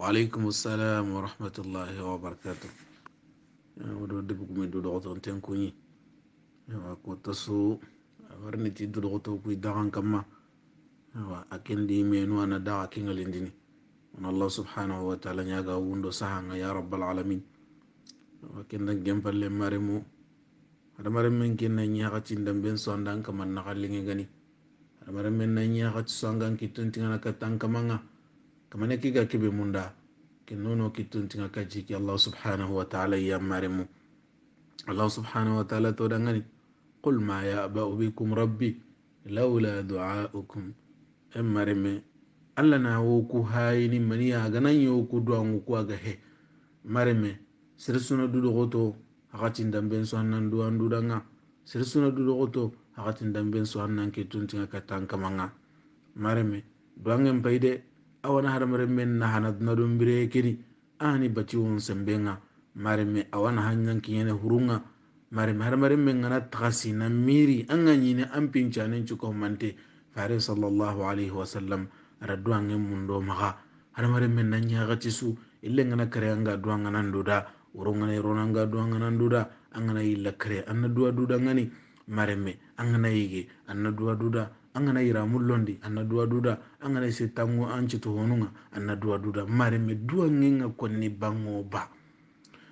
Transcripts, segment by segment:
waaleykumussalam warahmatullahi wabarakatuh oɗon debbo komin duɗoxoton ten kuñi awa ko tasu warniti duɗoxoto kuy daxan kamma awa a di menu ana daxa kengalindini on allah subhanahu wa taala ñaga wundo saxanga ya rabbal alamin awa kendan genpalle maremo hadamaren men kenna ñaxatin damben so andan gani naxallingegani hadamaren men na ñaxati so angan kittontingana katta an kamanga kamane kiga kibe munda ke nono kittuntiga kaciki allahu subhanahu wa taala yammaremu allahu subhanahu wa taala todangani qul ma yabau bikum rabbi laula duaukum emmareme allah na woku hayini mani aganan yoku duwanguku aga he mareme sirisuna dudogoto hakatin damben so annan duwan dudanga sirisuna dudogoto hakatin damben so annan kittuntiga kattan kamanga mareme duwangen payde awana hadamaren men na hanadna ɗum bire keni ani batiwon sembenga mareme awana hanyankiyene hurunga mareme hadamaren men gana tagasi na miri an ga yine an pincanen cukohumante fare sallallahu alaihi wasallam ara duwange mundo maga hadamaren men nan yagati su ille gana kare an ga duwanga nan duda woro gana irona an ga duwanga nan yilla kare an na duda gani mareme an gana yige an na duwa duda an kana yira mullondi anna duwa duda an kana se tango an citu honunga anna duwa duda mareme duwa ngenga konni bango ba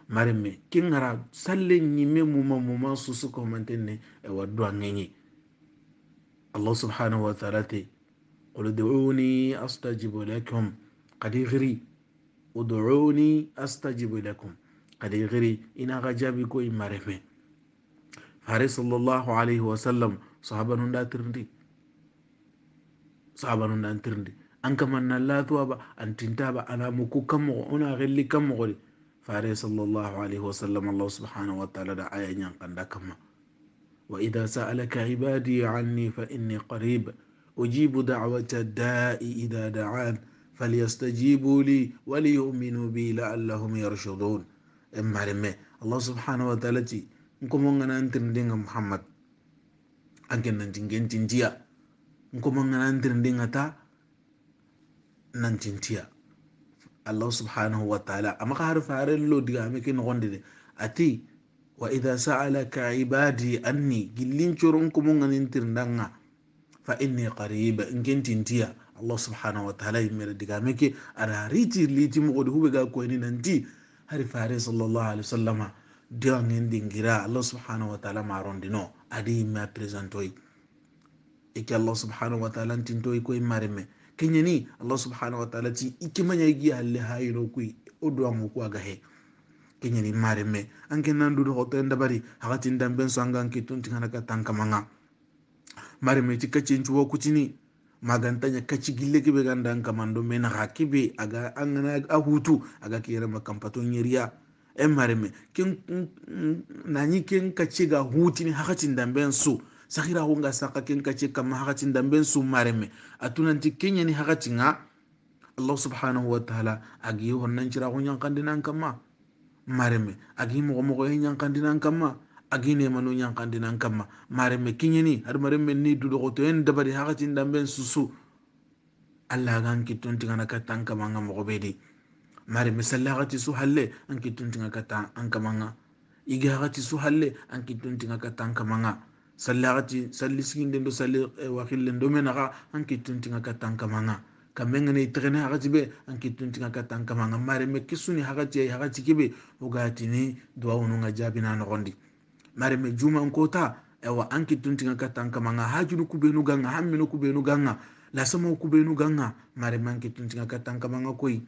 mareme kengara salle nyime muma muma susu ko mantenne e wa duwa ngenye allah subhanahu wa ta'ala te qul du'uni astajibu lakum qadigri ud'uni astajibu lakum qadigri ina ga jabi ko mareme fare sallallahu alaihi wasallam sahaba nun tirndi sabanu nan tirndi an kama nan latuwa ba an tinta ba ana muku kammogo ona xelli kammogodi fare sallallahu alaihi wasallam allah subhanahu wa taala da aya ñankanda kamma wa ida sa'alaka ibadi anni fa inni qarib ujibu da'wata da'i ida da'an فليستجيبوا لي وليؤمنوا بي لعلهم يرشدون اما رمي الله سبحانه وتعالى نكم نغنا انتن محمد انكن نتنجن تنجيا nkoma ŋanandir ndiŋata nantintiya allah subhanahu wa taala ama ka har faren lo digame ke nogondede ati wa idha sa'alaka ibadi anni gillincoro nkomo ŋanintir ndaŋa fa inni qariba nkentintiya allah subhanahu wa taala yimere digame ke ara haritir liti mogodi hube ga koyni nanti hari fare sallallahu alaihi wasallama digaŋen dingira allah subhanahu wa taala marondino adi yimme a ike allah subhanahu wa ta'ala to iko kenye ni allah subhanahu wa ta'ala ti manya igi halle no kui odo amuku agahe kenyeni marime anke nandu no hoto ndabari hakati ndamben so anga anke tun kana ka tanka manga me ti kacin chuwa kutini magantanya kaci gille kibe ganda an kamando mena hakibe aga angana ahutu aga kan makampato nyeriya en me ken nanyi ken kace ga hutini hakatin damben so sakira hunga saka ken kace kam hakatin damben sumareme atunanti kenyani hakatinga allah subhanahu wa taala agi honnan cira ko ñankandinan kamma mareme agi mogo mogo he ñankandinan kamma agi nemano ñankandinan kamma mareme kiñeni har mareme ni dudogoto en dabari hakatin damben susu allah gan kittontigana katta an kamanga mogo ɓe mareme salla su halle an kittontiga katta an kamanga igi su halle an kittontiga katta an kamanga sallagati salli den do salli eh, wakillen do men aga an kittuntinga kattan kamanga kamme ne itrene hagati be an kittuntinga kattan kamanga mare me kisuni hagati ay hagati kebe ogatini ngajabi jaabina nogondi mare me juman kota ewa an kittuntinga kattan kamanga hajunu kubenu ganga hamminu kubenu ganga kube kubenu ganga mare me an kittuntinga kamanga koi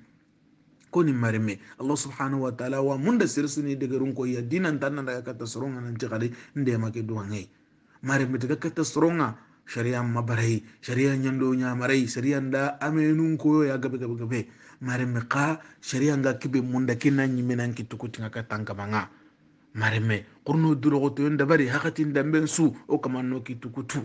koni marime allah subhanahu wa ta'ala wa munda sirsuni daga runko ya dinan tanna daga kata soronga nan tikali ndema ke duwangai mari mitiga kata soronga sharia mabarai sharia nyando nyamarai sharia nda ko koyo ya gabe gabe gabe mari ka sharia nga kibe munda kina nyiminan kitukuti nga manga mari me kurno durogo to yonda bari hakati damben su o kamanno kitukutu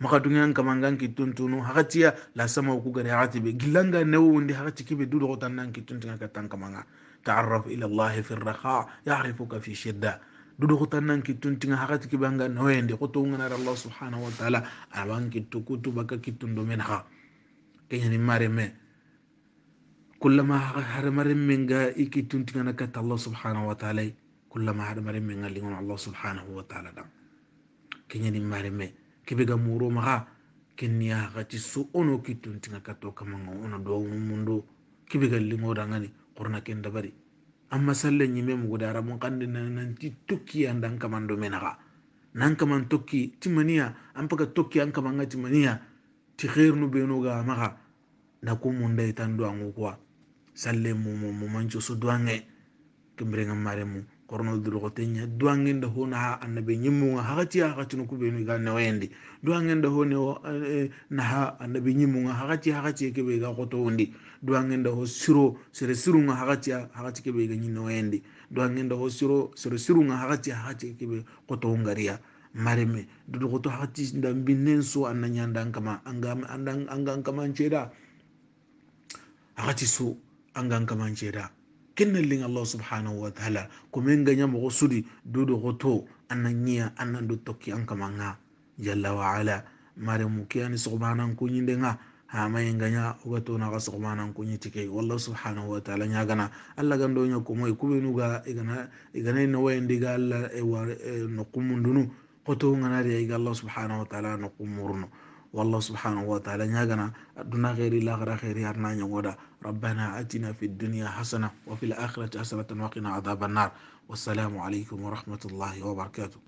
maka dunyan kamangan hakati hakatiya la sama ku gari hakati be gilanga newo ndi hakati kibe durogo tan nan kituntuna katanga manga ta'arraf ila allah fi ar-raha fi shiddah dudu kutannan kitun tinga hakati kibanga noende kutu ngana Allah subhanahu wa ta'ala aban kitu kutu baka kitun domen ha kenya ni mare me kullama har mare menga ikitun tinga nakata Allah subhanahu wa ta'ala kullama har mare menga lingon Allah subhanahu wa ta'ala dan kenya ni mare me be ga muro ma maha kenya ti su ono kitun tinga kato kamanga ono do mundu kibega lingo dangani korna kendabari bari amma salle ñime mugudara mun kandi nanti tokki andan kaman do menaxa nan kaman tokki timaniya an paga tokki an kaman ga timaniya ti xeernu benoga maxa ku munda itan do angu kuwa salle mumumancoso duwange kembirenga maremu korno dulgotenya duangenda hona ha annabi nyimunga hakati hakati no kubenu ga nawendi duangenda hone wo na ha annabi nyimunga hakati ke kebe ga gotondi duangenda ho siro sere ha hakati ke kebe ga nyinowendi duangenda ho siro sere sirunga ke be kebe gotongaria mareme dulgoto hakati ndambinen so ananya ndankama angam andang angankama nceda hakati so angankama nceda kenne ling allah subhanahu wa ta'ala komen ganya mogo sudi dudo goto anan nyiya anan do tokki an kama nga jalla wa ala mare mu mukiyani subhanan kunyinde nga hamayin ganya wato na kasu kuma nan kunyi tike wallah subhanahu wa ta'ala ya gana Allah gan donya kuma ku be nuga igana igana na wayin diga Allah e war no kumun dunu qoto ngana de ga Allah subhanahu wa ta'ala no kumurno والله سبحانه وتعالى نيغنا أدنى غير الله غير خير هرنا نيغودا ربنا آتنا في الدنيا حسنة وفي الآخرة حسنة وقنا عذاب النار والسلام عليكم ورحمة الله وبركاته